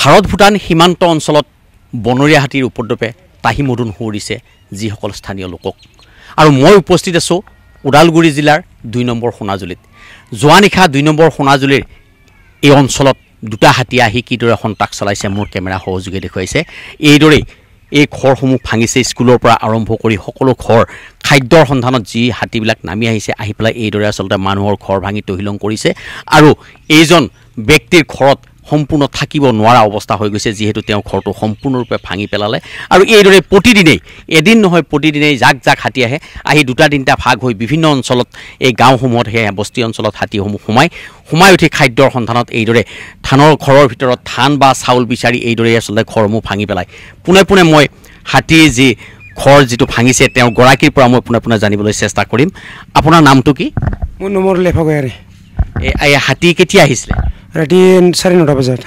ভাৰত ভূটান সীমান্ত অঞ্চলত বনৰীয়া হাতীৰ উপদ্ৰৱে তাহি মদুন সুৰিছে যিসকল স্থানীয় লোকক আৰু মই উপস্থিত আছোঁ ওদালগুৰি জিলাৰ দুই নম্বৰ সোণাজুলীত যোৱা নিশা দুই নম্বৰ সোণাজুলীৰ এই অঞ্চলত দুটা হাতী আহি কিদৰে সন্তাক চলাইছে মোৰ কেমেৰা সহযোগে দেখুৱাইছে এইদৰেই এই ঘৰসমূহ ভাঙিছে স্কুলৰ পৰা আৰম্ভ কৰি সকলো ঘৰ খাদ্যৰ সন্ধানত যি হাতীবিলাক নামি আহিছে আহি পেলাই এইদৰে আচলতে মানুহৰ ঘৰ ভাঙি তহিলং কৰিছে আৰু এইজন ব্যক্তিৰ ঘৰত সম্পূৰ্ণ থাকিব নোৱাৰা অৱস্থা হৈ গৈছে যিহেতু তেওঁ ঘৰটো সম্পূৰ্ণৰূপে ভাঙি পেলালে আৰু এইদৰে প্ৰতিদিনেই এদিন নহয় প্ৰতিদিনেই জাক জাক হাতী আহে আহি দুটা তিনিটা ভাগ হৈ বিভিন্ন অঞ্চলত এই গাঁওসমূহত সেই বস্তি অঞ্চলত হাতীসমূহ সোমাই সোমাই উঠি খাদ্যৰ সন্ধানত এইদৰে ধানৰ ঘৰৰ ভিতৰত ধান বা চাউল বিচাৰি এইদৰে আচলতে ঘৰসমূহ ভাঙি পেলাই পোনে পোনে মই হাতীৰ যি ঘৰ যিটো ভাঙিছে তেওঁৰ গৰাকীৰ পৰা মই পোনে পোনে জানিবলৈ চেষ্টা কৰিম আপোনাৰ নামটো কি মোৰ নম্বৰ লেফগৈ হাতী কেতিয়া আহিছিলে ৰাতি চাৰে নটা বজাত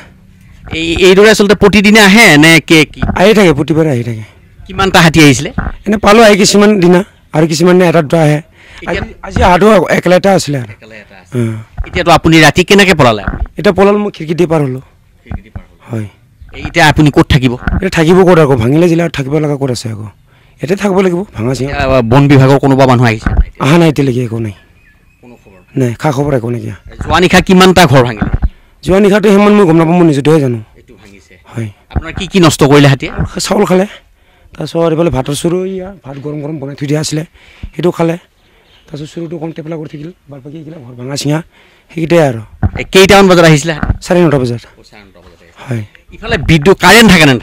এইদৰে আচলতে প্ৰতিদিনে আহে নে কে কি আহি থাকে প্ৰতিবাৰে আহি থাকে কিমানটা হাতী আহিছিলে এনে পালোঁ আহে কিছুমান দিনা আৰু কিছুমান দিনা এটা দুটা আহে আজি হাতো একেলা এটা আছিলে আৰু এতিয়াতো আপুনি ৰাতি কেনেকৈ পলালে এতিয়া পলাল মই খিৰিকী দি পাৰ হ'লোঁ হয় এতিয়া আপুনি ক'ত থাকিব এতিয়া থাকিব ক'ত আকৌ ভাঙিলে জিলাত থাকিব লগা ক'ত আছে আকৌ ইয়াতে থাকিব লাগিব ভাঙা চিঙা বন বিভাগৰ কোনোবা মানুহ আহিছে অহা নাই এতিয়ালৈকে একো নাই নাই খা খবৰ একো নাইকিয়া যোৱা নিশা কিমানটা ঘৰ ভাঙিলে যোৱা নিশাটো সিমান মই গম নাপাওঁ মই নিজতেহে জানো হয় কি কি নষ্ট কৰিলে হাতীয়ে চাউল খালে তাৰপিছত এইফালে ভাতৰ চুৰুয়া ভাত গৰম গৰম বনাই থৈ দিয়া আছিলে সেইটো খালে তাৰপিছত চুৰুটো কম টেপেলা কৰি থাকিল বাৰপাকী এইগিলা ঘৰ ভাঙা চিঙা সেইকেইটাই আৰু কেইটামান বজাত আহিছিলে চাৰে নটা বজাত হয় ইফালে বিদ্যুৎ কাৰেণ্ট থাকে নে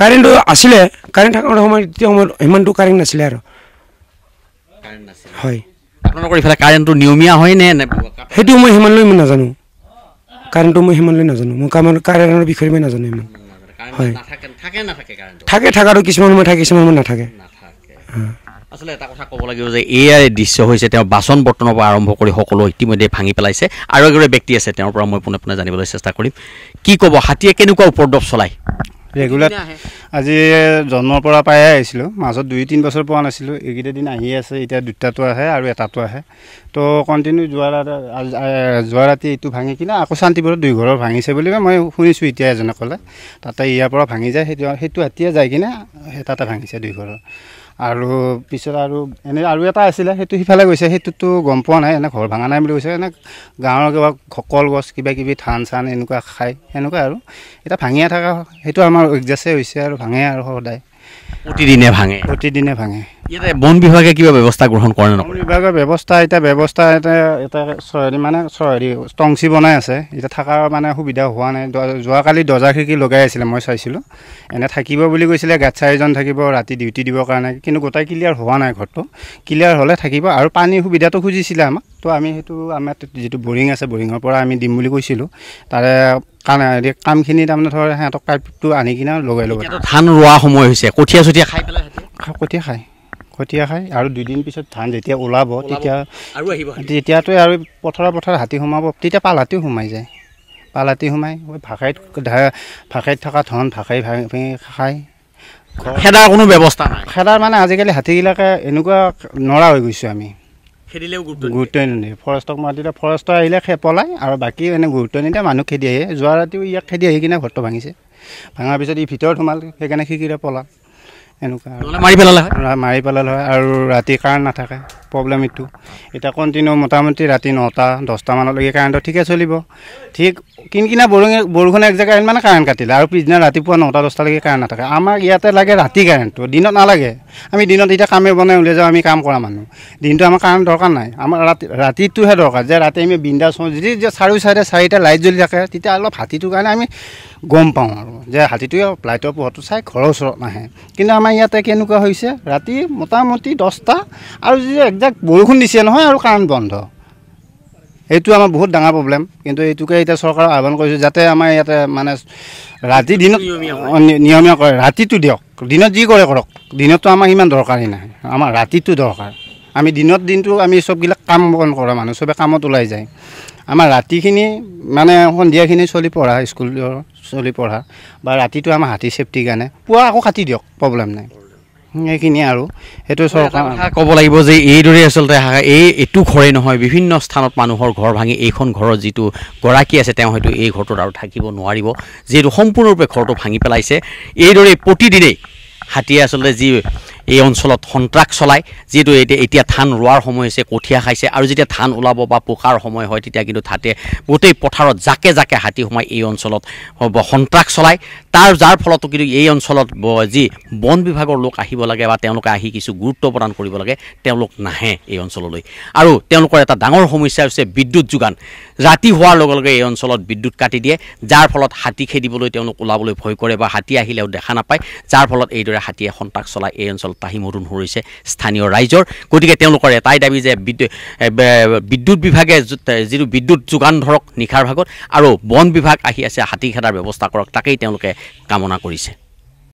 কাৰেণ্টো আছিলে কাৰেণ্ট থকাৰ সময়ত তেতিয়া সময়ত সিমানটো কাৰেণ্ট নাছিলে আৰু হয় আপোনালোকৰ ইফালে কাৰেণ্টটো নিয়মীয়া হয়নে সেইটো মই সিমানলৈ মই নাজানো কাৰেণ্টটো মই সিমানলৈ নাজানো মই কাৰণ কাৰেণ্টৰ বিষয়ে মই নাজানো ইমান হয় থাকে থাকে আৰু কিছুমান সময় থাকে কিছুমান সময় নাথাকে আচলতে এটা কথা ক'ব লাগিব যে এয়াৰ দৃশ্য হৈছে তেওঁ বাচন বৰ্তনৰ পৰা আৰম্ভ কৰি সকলো ইতিমধ্যে ভাঙি পেলাইছে আৰু এগৰাকী ব্যক্তি আছে তেওঁৰ পৰা মই পোনে পোনে জানিবলৈ চেষ্টা কৰিম কি ক'ব হাতীয়ে কেনেকুৱা উপদ্ৰৱ চলায় ৰেগুলাৰ আজি জন্মৰ পৰা পায়ে আহিছিলোঁ মাজত দুই তিনি বছৰ পোৱা নাছিলোঁ এইকেইটা দিন আহি আছে এতিয়া দুটাটো আহে আৰু এটাটো আহে তো কণ্টিনিউ যোৱা যোৱা ৰাতি এইটো ভাঙি কিনে আকৌ শান্তিপুৰত দুই ঘৰৰ ভাঙিছে বুলি মই শুনিছোঁ এতিয়া এজনে ক'লে তাতে ইয়াৰ পৰা ভাঙি যায় সেইটো সেইটো হাতীয়ে যায় কিনে সেই তাতে ভাঙিছে দুই ঘৰৰ আৰু পিছত আৰু এনে আৰু এটা আছিলে সেইটো সিফালে গৈছে সেইটোতো গম পোৱা নাই এনে ঘৰ ভাঙা নাই বুলি কৈছে এনে গাঁৱৰ কিবা কল গছ কিবা কিবি ধান চান এনেকুৱা খায় সেনেকুৱা আৰু এতিয়া ভাঙিয়ে থকা সেইটো আমাৰ এডজাষ্টেই হৈছে আৰু ভাঙে আৰু সদায় প্ৰতিদিনে ভাঙে প্ৰতিদিনে ভাঙে ইয়াতে বন বিভাগে কিবা ব্যৱস্থা গ্ৰহণ কৰে নে বন বিভাগৰ ব্যৱস্থা এতিয়া ব্যৱস্থা এতিয়া এতিয়া চহৰী মানে হেৰি টংচি বনাই আছে এতিয়া থকাৰ মানে সুবিধা হোৱা নাই যোৱাকালি দৰ্জা খিৰিকী লগাই আছিলে মই চাইছিলোঁ এনে থাকিব বুলি কৈছিলে গাঁত চাৰিজন থাকিব ৰাতি ডিউটি দিবৰ কাৰণে কিন্তু গোটেই ক্লিয়াৰ হোৱা নাই ঘৰটো ক্লিয়াৰ হ'লে থাকিব আৰু পানীৰ সুবিধাটো খুজিছিলে আমাক তো আমি সেইটো আমাৰ যিটো বৰিং আছে বৰিঙৰ পৰা আমি দিম বুলি কৈছিলোঁ তাৰে হেৰি কামখিনি তাৰমানে ধৰ সিহঁতক পাইপটো আনি কিনে লগাই ল'ব ধান ৰোৱা সময় হৈছে কঠীয়া চঠীয়া খাই পেলাই কঠীয়া খায় কঠীয়া খায় আৰু দুদিন পিছত ধান যেতিয়া ওলাব তেতিয়া আৰু আহিব তেতিয়াতো আৰু পথাৰৰ পথাৰ হাতী সোমাব তেতিয়া পালাতিও সোমাই যায় পালাতি সোমাই ভাষাইত ভাষাইত থকা ধন ভাষাই ভাঙি খায় খেদাৰ কোনো ব্যৱস্থা নাই খেদাৰ মানে আজিকালি হাতীবিলাকে এনেকুৱা নৰা হৈ গৈছোঁ আমি খেদিলেও গুৰুত্ব নিদিয়ে ফৰেষ্টক মাতি দিলে ফৰেষ্টৰ আহিলে খে পলাই আৰু বাকী এনে গুৰুত্ব নিদিয়ে মানুহ খেদি আহে যোৱা ৰাতিও ইয়াক খেদি আহি কিনে ঘৰটো ভাঙিছে ভাঙাৰ পিছত ই ভিতৰত সোমাল সেইকাৰণে শিকিৰে পলাল এনেকুৱা মাৰি পেলালে মাৰি পেলালে হয় আৰু ৰাতি কাৰেণ্ট নাথাকে প্ৰব্লেম এইটো এতিয়া কণ্টিনিউ মোটামুটি ৰাতি নটা দহটামানলৈকে কাৰেণ্টৰ ঠিকে চলিব ঠিক কিনকিনা বৰষুণ এক জেগা আহিল মানে কাৰেণ্ট কাটিলে আৰু পিছদিনা ৰাতিপুৱা নটা দহটালৈকে কাৰেণ্ট নাথাকে আমাৰ ইয়াতে লাগে ৰাতি কাৰেণ্টটো দিনত নালাগে আমি দিনত এতিয়া কামে বনাই উলিয়াই যাওঁ আমি কাম কৰা মানুহ দিনটো আমাৰ কাৰেণ্ট দৰকাৰ নাই আমাৰ ৰাতি ৰাতিটোহে দৰকাৰ যে ৰাতি আমি বিন্দা চাওঁ যদি চাৰিও চাইডে চাৰিটা লাইট জ্বলি থাকে তেতিয়া অলপ হাতীটোৰ কাৰণে আমি গম পাওঁ আৰু যে হাতীটোৱে ফ্লাইটৰ পোহৰটো চাই ঘৰৰ ওচৰত নাহে কিন্তু আমাৰ ইয়াতে কেনেকুৱা হৈছে ৰাতি মোটামুটি দহটা আৰু যদি একজেক্ট বৰষুণ দিছে নহয় আৰু কাৰেণ্ট বন্ধ এইটো আমাৰ বহুত ডাঙৰ প্ৰব্লেম কিন্তু এইটোকে এতিয়া চৰকাৰক আহ্বান কৰিছোঁ যাতে আমাৰ ইয়াতে মানে ৰাতি দিনত নিয়মীয়া কৰে ৰাতিটো দিয়ক দিনত যি কৰে কৰক দিনতটো আমাৰ ইমান দৰকাৰেই নাই আমাৰ ৰাতিটো দৰকাৰ আমি দিনত দিনটো আমি চববিলাক কাম বন কৰা মানুহ চবে কামত ওলাই যায় আমাৰ ৰাতিখিনি মানে সন্ধিয়াখিনি চলি পঢ়া স্কুলৰ চলি পঢ়া বা ৰাতিটো আমাৰ হাতী চেফটিৰ কাৰণে পুৱা আকৌ কাটি দিয়ক প্ৰব্লেম নাই সেইখিনি আৰু সেইটো চৰকাৰ ক'ব লাগিব যে এইদৰে আচলতে এই এইটো ঘৰেই নহয় বিভিন্ন স্থানত মানুহৰ ঘৰ ভাঙি এইখন ঘৰৰ যিটো গৰাকী আছে তেওঁ হয়তো এই ঘৰটোত আৰু থাকিব নোৱাৰিব যিহেতু সম্পূৰ্ণৰূপে ঘৰটো ভাঙি পেলাইছে এইদৰে প্ৰতিদিনেই হাতীয়ে আচলতে যি এই অঞ্চলত সন্ত্ৰাস চলায় যিহেতু এতিয়া এতিয়া ধান ৰোৱাৰ সময় হৈছে কঠীয়া খাইছে আৰু যেতিয়া ধান ওলাব বা পোখাৰ সময় হয় তেতিয়া কিন্তু হাতে গোটেই পথাৰত জাকে জাকে হাতী সোমাই এই অঞ্চলত সন্ত্ৰাস চলায় তাৰ যাৰ ফলতো কিন্তু এই অঞ্চলত যি বন বিভাগৰ লোক আহিব লাগে বা তেওঁলোকে আহি কিছু গুৰুত্ব প্ৰদান কৰিব লাগে তেওঁলোক নাহে এই অঞ্চললৈ আৰু তেওঁলোকৰ এটা ডাঙৰ সমস্যা হৈছে বিদ্যুৎ যোগান ৰাতি হোৱাৰ লগে লগে এই অঞ্চলত বিদ্যুৎ কাটি দিয়ে যাৰ ফলত হাতী খেদিবলৈ তেওঁলোক ওলাবলৈ ভয় কৰে বা হাতী আহিলেও দেখা নাপায় যাৰ ফলত এইদৰে হাতীয়ে সন্ত্ৰাস চলায় এই অঞ্চলত পাহি মৰুণ সৰিছে স্থানীয় ৰাইজৰ গতিকে তেওঁলোকৰ এটাই দাবী যে বিদ্যুৎ বিভাগে যিটো বিদ্যুৎ যোগান ধৰক নিশাৰ ভাগত আৰু বন বিভাগ আহি আছে হাতী খেদাৰ ব্যৱস্থা কৰক তাকেই তেওঁলোকে কামনা কৰিছে